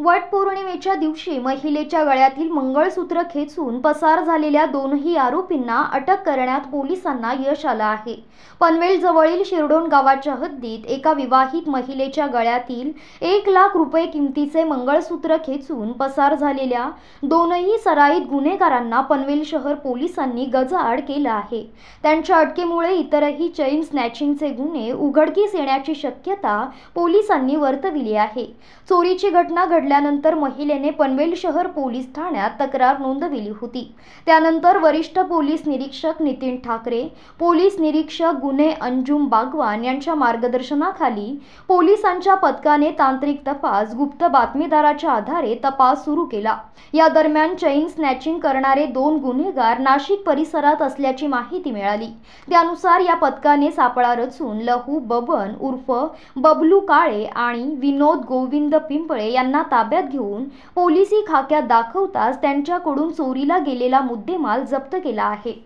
वटपौर्णिमेच्या दिवशी महिलेच्या गळ्यातील मंगळसूत्र खेचून पसार झालेल्या दोनही आरोपींना अटक करण्यात पोलिसांना यश आलं आहे पनवेल जवळील शिरडोण गावाच्या हद्दीत एका विवाहित महिलेच्या गळ्यातील एक लाख रुपये किमतीचे मंगळसूत्र खेचून पसार झालेल्या दोनही सराईत गुन्हेगारांना पनवेल शहर पोलिसांनी गजाआड केला आहे त्यांच्या अटकेमुळे इतरही चैन स्नॅचिंगचे गुन्हे उघडकीस येण्याची शक्यता पोलिसांनी वर्तविली आहे चोरीची घटना घडल्यानंतर महिलेने पनवेल शहर पोलीस ठाण्यात तक्रार नोंदविली होती त्यानंतर वरिष्ठ पोलीस निरीक्षक नितीन ठाकरे पोलीस निरीक्षक गुन्हे अंजुम बागवान यांच्या मार्गदर्शनाखाली पोलिसांच्या पथकाने तांत्रिक तपास गुप्त बातमीदाराच्या आधारे तपास सुरू केला या दरम्यान चैन स्नॅचिंग करणारे दोन गुन्हेगार नाशिक परिसरात असल्याची माहिती मिळाली त्यानुसार या पथकाने सापळा रचून लहू बबन उर्फ बबलू काळे आणि विनोद गोविंद पिंपळे यांना ताब्यात घेऊन पोलिसी खाक्यात दाखवताच त्यांच्याकडून चोरीला गेलेला मुद्देमाल जप्त केला आहे